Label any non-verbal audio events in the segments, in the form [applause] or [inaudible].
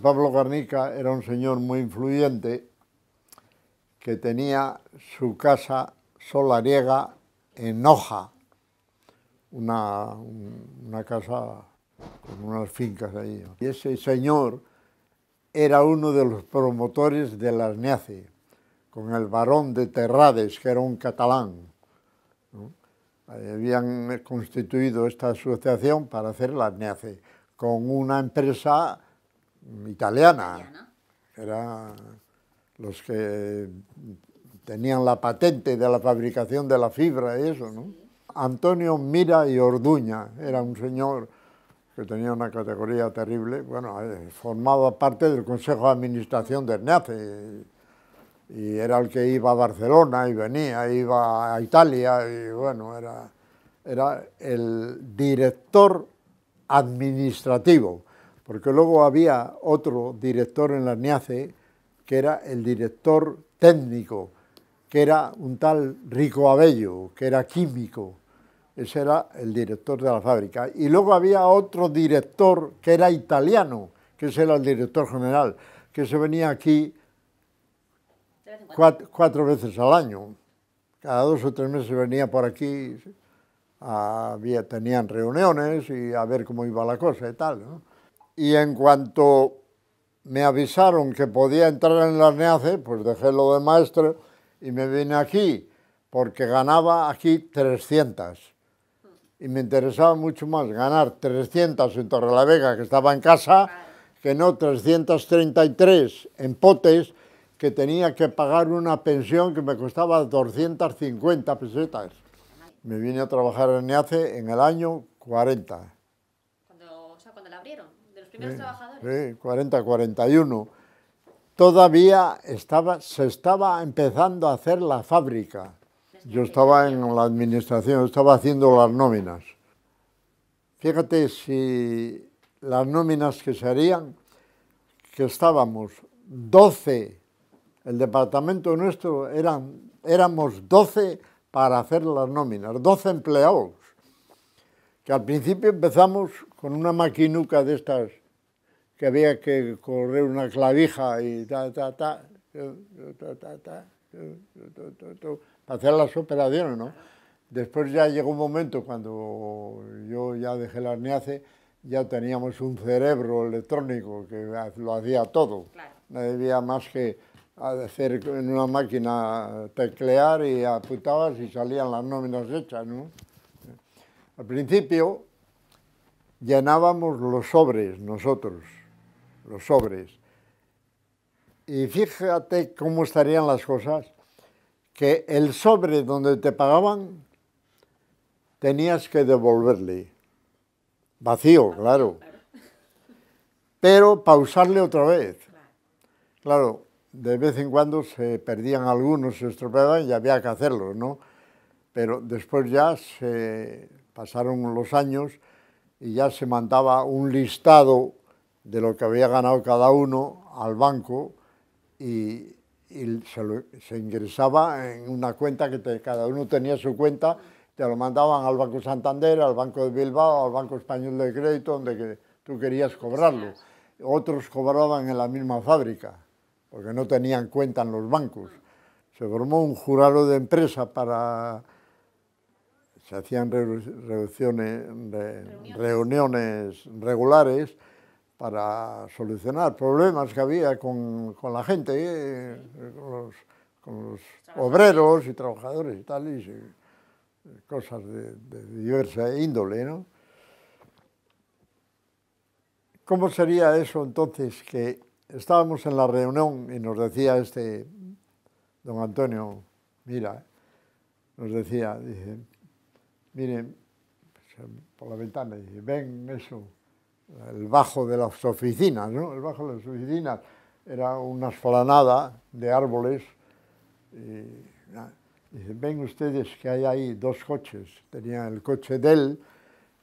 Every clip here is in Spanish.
Pablo Garnica era un señor muy influyente que tenía su casa solariega en Hoja, una, casa con unas fincas ahí. Y ese señor era uno de los promotores de las NEACE, con el barón de Terrades, que era un catalán. Habían constituido esta asociación para hacer las NEACE, con una empresa italiana. era Eran los que tenían la patente de la fabricación de la fibra y eso, ¿no? Antonio Mira y Orduña era un señor que tenía una categoría terrible, bueno, eh, formaba parte del Consejo de Administración de NACE y era el que iba a Barcelona y venía, iba a Italia y bueno, era, era el director administrativo porque luego había otro director en la NIACE que era el director técnico, que era un tal Rico Abello, que era químico, ese era el director de la fábrica. Y luego había otro director que era italiano, que ese era el director general, que se venía aquí cuatro, veces al año. Cada dos o tres meses venía por aquí, tenían reuniones y a ver cómo iba la cosa y tal. ¿no? y en cuanto me avisaron que podía entrar en la NEACE, pues dejé lo de maestro y me vine aquí, porque ganaba aquí 300. Y me interesaba mucho más ganar 300 en Torrelavega, que estaba en casa, que no 333 en potes, que tenía que pagar una pensión que me costaba 250 pesetas. Me vine a trabajar en NEACE en el año 40 cuando la abrieron, de los primeros trabajadores. Sí, 40, 41. Todavía estaba, se estaba empezando a hacer la fábrica. Yo estaba en la administración, estaba haciendo las nóminas. Fíjate si las nóminas que se harían, que estábamos 12, el departamento nuestro eran, éramos 12 para hacer las nóminas, 12 empleados, que al principio empezamos con una maquinuca de estas que había que correr una clavija y ta, ta, ta, para hacer las operaciones, ¿no? Después ya llegó un momento cuando yo ya dejé la arneace, ya teníamos un cerebro electrónico que lo hacía todo. Claro. No debía más que hacer en una máquina teclear y apuntabas y salían las nóminas hechas, ¿no? Al principio llenábamos los sobres nosotros, los sobres. Y fíjate cómo estarían las cosas, que el sobre donde te pagaban tenías que devolverle, vacío, claro, pero pausarle otra vez. Claro, de vez en cuando se perdían algunos, se estropeaban y había que hacerlo, ¿no? Pero después ya se pasaron los años y ya se mandaba un listado de lo que había ganado cada uno al banco y, se, ingresaba en una cuenta que cada uno tenía su cuenta, te lo mandaban al Banco Santander, al Banco de Bilbao, al Banco Español de Crédito, donde que tú querías cobrarlo. Otros cobraban en la misma fábrica, porque no tenían cuenta en los bancos. Se formó un jurado de empresa para se hacían reuniones, regulares para solucionar problemas que había con, la gente, eh, con, los, obreros y trabajadores y tal, y cosas de, diversa índole, ¿Cómo sería eso entonces que estábamos en la reunión y nos decía este don Antonio, mira, nos decía, dice, miren, por la ventana, y ven eso, el bajo de las oficinas, ¿no? El bajo de las oficinas era una esplanada de árboles. Y, ven ustedes que hay ahí dos coches. Tenía el coche de él,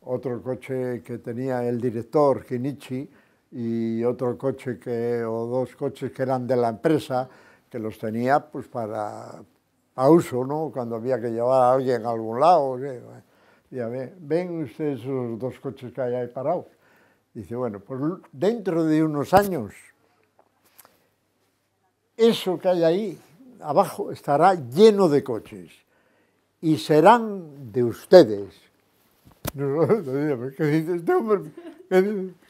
otro coche que tenía el director Kinichi, y otro coche que, o dos coches que eran de la empresa, que los tenía pues para a uso, ¿no? Cuando había que llevar a alguien a algún lado. Ya ve, ven ustedes esos dos coches que hay ahí parados. Dice, bueno, pues dentro de unos años, eso que hay ahí abajo estará lleno de coches y serán de ustedes. dices [laughs] ¿qué dices?